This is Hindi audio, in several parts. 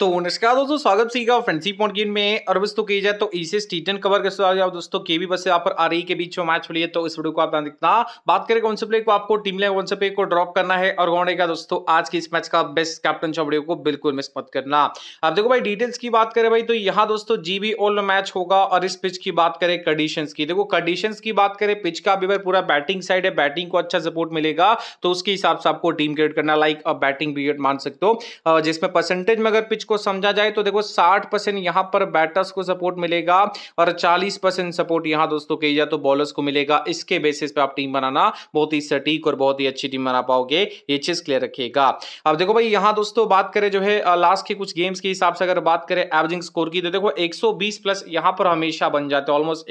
तो नमस्कार दोस्तों स्वागत सीखा और फ्रेंडशिप पॉइंट गेम में और तो की जाए तो इसे स्टीटन कवर कर स्वागत आप दोस्तों के भी बस यहाँ पर आ रही के बीच में मैच हो रही है तो इस वीडियो को आप देखना बात करें कौन से प्ले को आपको टीम लेवल कौन से प्ले को ड्रॉप करना है और कौन का दोस्तों आज के इस मैच का बेस्ट कैप्टन चौबड़ियों को बिल्कुल मिस मत करना अब देखो भाई डिटेल्स की बात करें भाई तो यहाँ दोस्तों जीबी ओल मैच होगा और इस पिच की बात करें कंडीशन की देखो कंडीशन की बात करें पिच का अभी भाई पूरा बैटिंग साइड है बैटिंग को अच्छा सपोर्ट मिलेगा तो उसके हिसाब से आपको टीम क्रिएट करना लाइक बैटिंग क्रिकेट मान सकते हो जिसमें परसेंटेज में अगर पिच को समझा जाए तो देखो साठ परसेंट यहां पर बैटर्स को सपोर्ट मिलेगा और चालीस परसेंट सपोर्ट यहां दोस्तों कही जाए तो बॉलर्स को मिलेगा इसके बेसिस पे आप टीम बनाना बहुत ही सटीक और बहुत ही अच्छी टीम बना पाओगे ये चीज क्लियर रखिएगा अब देखो भाई यहां दोस्तों बात करें जो है लास्ट के कुछ गेम्स के हिसाब से अगर बात करें एवरेजिंग स्कोर की तो देखो एक प्लस यहां पर हमेशा बन जाते ऑलमोस्ट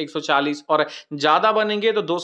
एक सौ और ज्यादा बनेंगे तो दो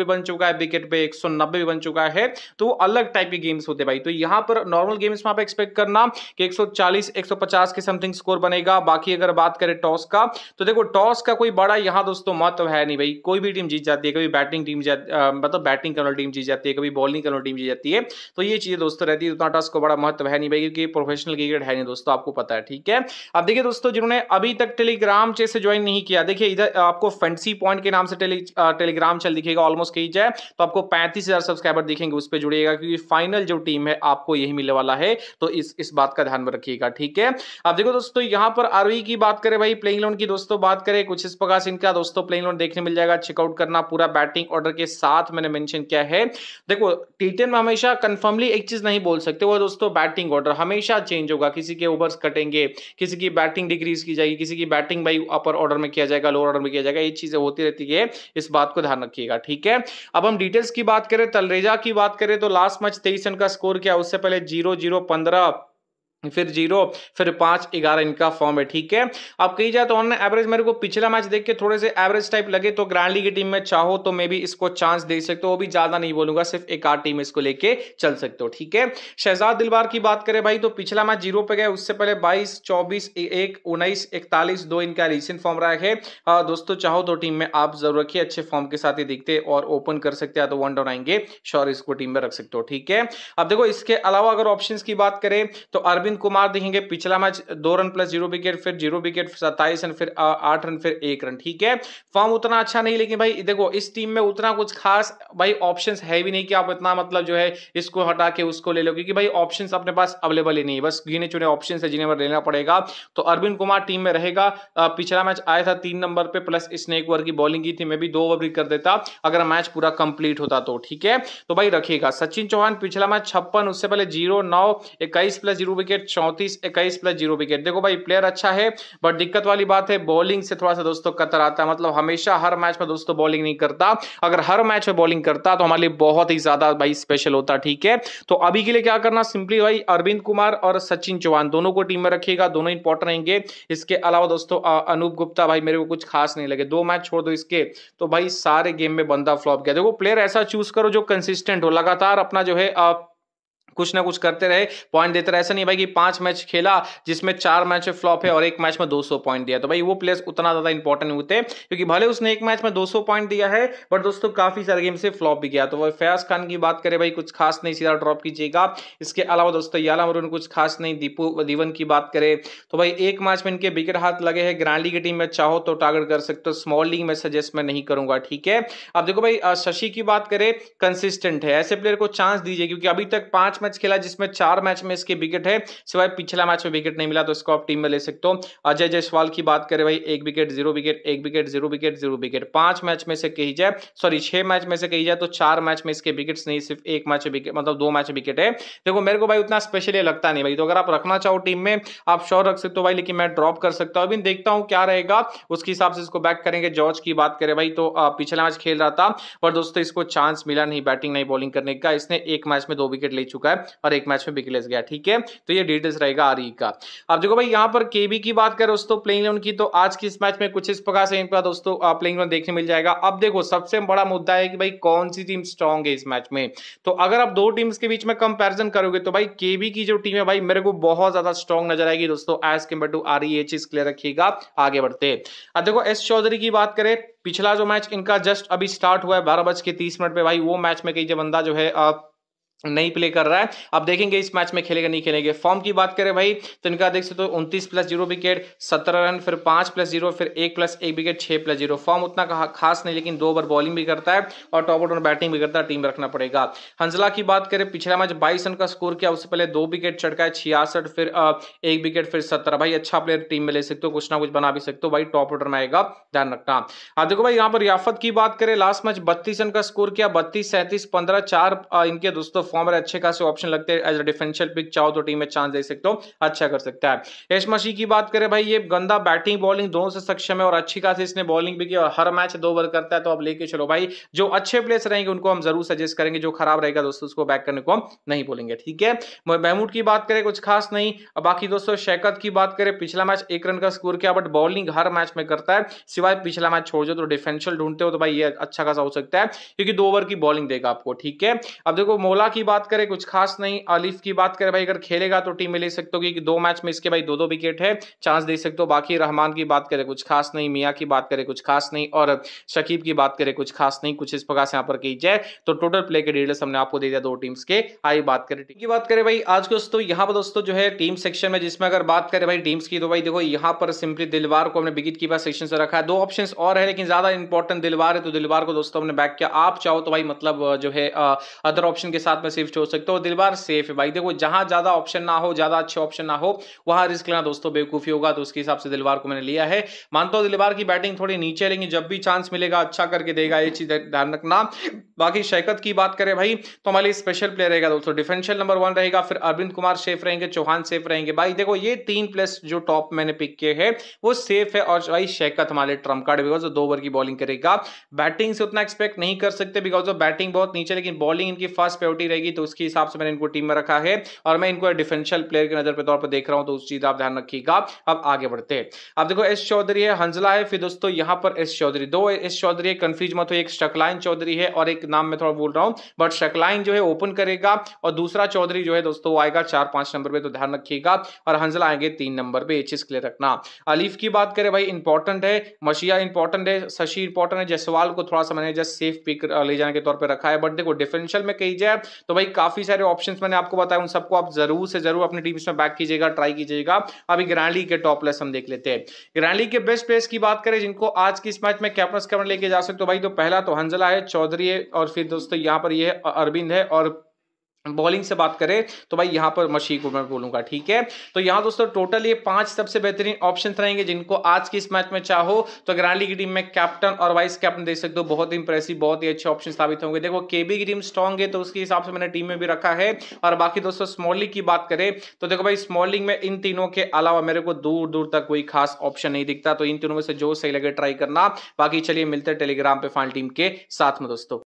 भी बन चुका है विकेट पे एक भी बन चुका है तो अलग टाइप के गेम्स होते भाई तो यहां पर नॉर्मल गेम्स में आप एक्सपेक्ट करना कि एक 140 150 के समथिंग स्कोर बनेगा बाकी अगर बात करें टॉस का तो देखो टॉस का कोई बड़ा यहाँ दोस्तों महत्व है नहीं भाई कोई भी टीम जीत जाती है कभी बैटिंग टीम मतलब बैटिंग करने टीम जीत जाती है कभी बॉलिंग करने टीम जीत जाती है तो ये चीज़ें दोस्तों रहती है उतना टॉस को बड़ा महत्व है नहीं भाई क्योंकि प्रोफेशनल क्रिकेट है नहीं दोस्तों आपको पता है ठीक है अब देखिए दोस्तों जिन्होंने अभी तक टेलीग्राम चेस से ज्वाइन नहीं किया देखिए इधर आपको फेंसी पॉइंट के नाम से टेलीग्राम चल दिखेगा ऑलमोस्ट कही जाए तो आपको पैंतीस सब्सक्राइबर दिखेंगे उस पर जुड़िएगा क्योंकि फाइनल जो टीम है आपको यही मिलने वाला है तो इस इस बात का ध्यान रखिएगा ठीक है अब देखो दोस्तों यहां पर आरवी e की बात करें भाई प्लेइंग लोन की दोस्तों बात करें कुछ इस प्रकार से इनका दोस्तों प्लेइंग लोन देखने मिल जाएगा चेकआउट करना पूरा बैटिंग ऑर्डर के साथ मैंने मैंशन किया है देखो टी में हमेशा कंफर्मली एक चीज नहीं बोल सकते वो दोस्तों बैटिंग ऑर्डर हमेशा चेंज होगा किसी के ओवर्स कटेंगे किसी की बैटिंग डिक्रीज की जाएगी किसी की बैटिंग भाई अपर ऑर्डर में किया जाएगा लोअर ऑर्डर में किया जाएगा ये चीजें होती रहती है इस बात को ध्यान रखिएगा ठीक है अब हम डिटेल्स की बात करें तलरेजा की बात करें तो लास्ट मैच तेईस रन का स्कोर क्या उससे पहले जीरो जीरो पंद्रह फिर जीरो फिर पांच ग्यारह इनका फॉर्म है ठीक है अब कही जाए तो उन्होंने एवरेज मेरे को पिछला मैच देख के थोड़े से एवरेज टाइप लगे तो लीग की टीम में चाहो तो मैं भी इसको चांस दे सकते हो वो भी ज्यादा नहीं बोलूंगा सिर्फ एक आठ टीम इसको लेके चल सकते हो ठीक है शहजाद दिलवार की बात करें भाई तो पिछला मैच जीरो पे गए उससे पहले बाईस चौबीस एक उन्नीस इकतालीस दो इनका रिसेंट फॉर्म रहा है हाँ, दोस्तों चाहो तो टीम में आप जरूर रखिए अच्छे फॉर्म के साथ ही दिखते और ओपन कर सकते हैं तो वन डाउन आएंगे श्योर इसको टीम में रख सकते हो ठीक है अब देखो इसके अलावा अगर ऑप्शन की बात करें तो अरबी अरविंद कुमार देखेंगे पिछला मैच दो रन प्लस जीरो विकेट फिर जीरो विकेट सत्ताईस रन फिर आठ रन फिर एक रन ठीक है फॉर्म उतना अच्छा नहीं लेकिन भाई देखो इस टीम में उतना कुछ खास भाई ऑप्शन है भी नहीं कि आप इतना मतलब जो है इसको हटा के उसको ले लो क्योंकि भाई ऑप्शन अपने पास अवेलेबल ही नहीं है बस गिने चुने ऑप्शन है जिन्हें लेना पड़ेगा तो अरविंद कुमार टीम में रहेगा पिछला मैच आया था तीन नंबर पर प्लस स्नेक ओवर की बॉलिंग की थी मैं भी दो ओवर भी कर देता अगर मैच पूरा कंप्लीट होता तो ठीक है तो भाई रखिएगा सचिन चौहान पिछला मैच छप्पन उससे पहले जीरो नौ इक्कीस प्लस जीरो विकेट विकेट चौंतीस इक्कीस प्लस जीरो विकेट देखो भाई प्लेयर अच्छा है बट दिक्कत वाली बात है बॉलिंग से थोड़ा सा दोस्तों कतर आता है मतलब हमेशा हर मैच में दोस्तों बॉलिंग नहीं करता अगर हर मैच में बॉलिंग करता तो हमारे लिए बहुत ही ज्यादा भाई स्पेशल होता ठीक है तो अभी के लिए क्या करना सिंपली भाई अरविंद कुमार और सचिन चौहान दोनों को टीम में रखिएगा दोनों इंपॉर्टेंट रहेंगे इसके अलावा दोस्तों अनूप गुप्ता भाई मेरे को कुछ खास नहीं लगे दो मैच छोड़ दो इसके तो भाई सारे गेम में बंदा फ्लॉप गया देखो प्लेयर ऐसा चूज करो जो कंसिस्टेंट हो लगातार अपना जो है कुछ ना कुछ करते रहे पॉइंट देते रहे ऐसा नहीं भाई कि पांच मैच खेला जिसमें चार मैच फ्लॉप है और एक मैच में 200 पॉइंट दिया तो भाई वो प्लेयर्स उतना ज्यादा इंपॉर्टेंट होते हैं क्योंकि भले उसने एक मैच में 200 पॉइंट दिया है बट दोस्तों काफी सारे गेम से फ्लॉप भी गया तो वह फयाज खान की बात करें भाई कुछ खास नहीं सीधा ड्रॉप कीजिएगा इसके अलावा दोस्तों याला मरून कुछ खास नहीं दीपू दीवन की बात करें तो भाई एक मैच में इनके विकेट हाथ लगे हैं ग्रांड लीग की टीम में चाहो तो टारगेट कर सकते हो स्मॉल लीग में सजेस्ट मैं नहीं करूंगा ठीक है अब देखो भाई शशि की बात करें कंसिस्टेंट है ऐसे प्लेयर को चांस दीजिए क्योंकि अभी तक पांच मैच खेला जिसमें चार मैच में इसके विकेट है सिवाय पिछला मैच में विकेट नहीं मिला तो इसको आप टीम में ले सकते हो अजय जयसवाल की बात करें भाई एक विकेट जीरो विकेट एक wicket zero wicket zero wicket पांच मैच में से कही जाए सॉरी छह मैच में से कही जाए तो चार मैच में इसके विकेट नहीं सिर्फ एक मैच विकेट मतलब दो मैच विकेट है देखो मेरे को भाई उतना स्पेशली लगता नहीं भाई तो अगर आप रखना चाहो टीम में आप श्योर रख सकते हो भाई लेकिन मैं ड्रॉप कर सकता हूँ अभी देखता हूँ क्या रहेगा उसके हिसाब से इसको बैक करेंगे जॉर्ज की बात करें भाई तो पिछला मैच खेल रहा था पर दोस्तों इसको चांस मिला नहीं बैटिंग नहीं बॉलिंग करने का इसने एक मैच में दो विकेट ले चुका है है और एक मैच में बिकलेस गया ठीक है तो ये डिटेल्स रहेगा आर e का अब देखो भाई यहाँ पर केबी की बात करें दोस्तों प्लेइंग इलेवन की तो आज की इस मैच में कुछ इस प्रकार से दोस्तों प्लेइंग इलेवन देखने मिल जाएगा अब देखो सबसे बड़ा मुद्दा है कि भाई कौन सी टीम स्ट्रॉन्ग है इस मैच में तो अगर आप दो टीम्स के बीच में कंपेरिजन करोगे तो भाई केबी की जो टीम है भाई मेरे को बहुत ज्यादा स्ट्रॉन्ग नजर आएगी दोस्तों एज कम्पेयर टू आर ये चीज क्लियर रखिएगा आगे बढ़ते अब देखो एस चौधरी की बात करें पिछला जो मैच इनका जस्ट अभी स्टार्ट हुआ है बारह बज के तीस मिनट पे भाई वो मैच में कई जो बंदा जो है आ, नहीं प्ले कर रहा है अब देखेंगे इस मैच में खेलेगा नहीं खेलेंगे फॉर्म की बात करें भाई तो इनका देख सकते तो उनतीस प्लस जीरो विकेट सत्रह रन फिर पांच प्लस जीरो फिर एक प्लस एक विकेट छह प्लस जीरो फॉर्म उतना खास नहीं लेकिन दो ओवर बॉलिंग भी करता है और टॉप ऑर्डर बैटिंग भी करता है टीम रखना पड़ेगा हंसला की बात करें पिछला मैच बाईस रन का स्कोर किया उससे पहले दो विकेट चढ़का है छियासठ फिर एक विकेट फिर सत्रह भाई अच्छा प्लेयर टीम में ले सकते हो कुछ ना कुछ बना भी सकते हो भाई टॉप ऑर्डर में आएगा ध्यान रखना अब देखो भाई यहाँ पर याफत की बात करें लास्ट मैच बत्तीस रन का स्कोर किया बत्तीस सैंतीस पंद्रह चार इनके दोस्तों फॉर्मर अच्छे खासे ऑप्शन लगते हैं एज अ डिफेंशियल पिक चाहो तो टीम में चांस दे सकते हो अच्छा कर सकता है यश मशी की बात करें भाई ये गंदा बैटिंग बॉलिंग दोनों से सक्षम है और अच्छी खासी इसने बॉलिंग भी की और हर मैच दो ओवर करता है तो आप लेके चलो भाई जो अच्छे प्लेयर्स रहेंगे उनको हम जरूर सजेस्ट करेंगे जो खराब रहेगा दोस्तों उसको बैक करने को हम नहीं बोलेंगे ठीक है महमूद की बात करें कुछ खास नहीं बाकी दोस्तों शैकत की बात करें पिछला मैच एक रन का स्कोर किया बट बॉलिंग हर मैच में करता है सिवाय पिछला मैच छोड़ जाओ तो डिफेंशियल ढूंढते हो तो भाई ये अच्छा खासा हो सकता है क्योंकि दो ओवर की बॉलिंग देगा आपको ठीक है अब देखो मोला की बात करें कुछ खास नहीं अलीफ की बात करें भाई अगर खेलेगा तो टीम में ले सकते हो क्योंकि दो मैच में इसके भाई दो दो विकेट है चांस दे सकते हो बाकी रहमान की बात करें कुछ खास नहीं मियाँ की बात करें कुछ खास नहीं और शकीब की बात करें कुछ खास नहीं कुछ इस प्रकार से यहाँ पर की जाए तो टोटल प्ले के डिटेल्स हमने आपको दे दिया दो टीम्स के आई बात करें टीम की बात करें भाई आज को दोस्तों यहाँ पर दोस्तों जो है टीम सेक्शन में जिसमें अगर बात करें भाई टीम्स की तो भाई देखो यहाँ पर सिंपली दिलवार को हमने विकेट कीपर सेक्शन से रखा है दो ऑप्शन और है लेकिन ज्यादा इंपॉर्टेंट दिलवार है तो दिलवार को दोस्तों हमने बैक किया आप चाहो तो भाई मतलब जो है अदर ऑप्शन के साथ में पे शिफ्ट हो सकते हो दिलबार सेफ है भाई देखो जहां ज्यादा ऑप्शन ना हो ज्यादा अच्छे ऑप्शन ना हो वहां रिस्क लेना दोस्तों बेवकूफी होगा तो उसके हिसाब से दिलवार को मैंने लिया है मानता हूं दिलबार की बैटिंग थोड़ी नीचे लेंगे जब भी चांस मिलेगा अच्छा करके देगा ये चीज ध्यान रखना बाकी शैकत की बात करें भाई तो हमारे लिए स्पेशल प्लेयर रहेगा दोस्तों डिफेंशियल नंबर वन रहेगा फिर अरविंद कुमार सेफ रहेंगे चौहान सेफ रहेंगे भाई देखो ये तीन प्लस जो टॉप मैंने पिक किए हैं वो सेफ है और भाई शैकत हमारे ट्रम्प कार्ड बिकॉज दो ओवर की बॉलिंग करेगा बैटिंग से उतना एक्सपेक्ट नहीं कर सकते बिकॉज ऑफ बैटिंग बहुत नीचे लेकिन बॉलिंग इनकी फर्स्ट प्योरिटी जाएगी तो उसके हिसाब से मैंने इनको टीम में रखा है और मैं इनको डिफेंशियल प्लेयर की नजर पर तौर पर देख रहा हूं तो उस चीज आप ध्यान रखिएगा अब आगे बढ़ते हैं अब देखो एस चौधरी है हंजला है फिर दोस्तों यहां पर एस चौधरी दो एस चौधरी कंफ्यूज मत हो एक शकलाइन चौधरी है और एक नाम में थोड़ा बोल रहा हूँ बट शकलाइन जो है ओपन करेगा और दूसरा चौधरी जो है दोस्तों आएगा चार पांच नंबर पर तो ध्यान रखिएगा और हंजला आएंगे तीन नंबर पर चीज क्लियर रखना अलीफ की बात करें भाई इंपॉर्टेंट है मशिया इंपॉर्टेंट है शशि इंपॉर्टेंट है जयसवाल को थोड़ा सा मैंने जस्ट सेफ पिक ले जाने के तौर पर रखा है बट देखो डिफरेंशियल में कही जाए तो भाई काफी सारे ऑप्शन मैंने आपको बताया उन सबको आप जरूर से जरूर अपनी टीम में बैक कीजिएगा ट्राई कीजिएगा अभी ग्रैंडली के टॉपलेस हम देख लेते हैं ग्रैंडली के बेस्ट प्लेस की बात करें जिनको आज की इस मैच में कैप्टन कवर लेके जा सकते हो तो भाई तो पहला तो हंजला है चौधरी है और फिर दोस्तों यहाँ पर ये अरविंद है और बॉलिंग से बात करें तो भाई यहाँ पर मशी को मैं बोलूंगा ठीक है तो यहाँ दोस्तों टोटल ये पांच सबसे बेहतरीन ऑप्शन रहेंगे जिनको आज की इस मैच में चाहो तो ग्रांडी की टीम में कैप्टन और वाइस कैप्टन देख सकते हो बहुत ही इंप्रेसिव बहुत ही अच्छे ऑप्शन साबित होंगे देखो केबी की टीम स्ट्रॉन्ग है तो उसके हिसाब से मैंने टीम में भी रखा है और बाकी दोस्तों स्मॉलिंग की बात करें तो देखो भाई स्मॉलिंग में इन तीनों के अलावा मेरे को दूर दूर तक कोई खास ऑप्शन नहीं दिखता तो इन तीनों में से जो सही लगे ट्राई करना बाकी चलिए मिलते टेलीग्राम पे फाइनल टीम के साथ में दोस्तों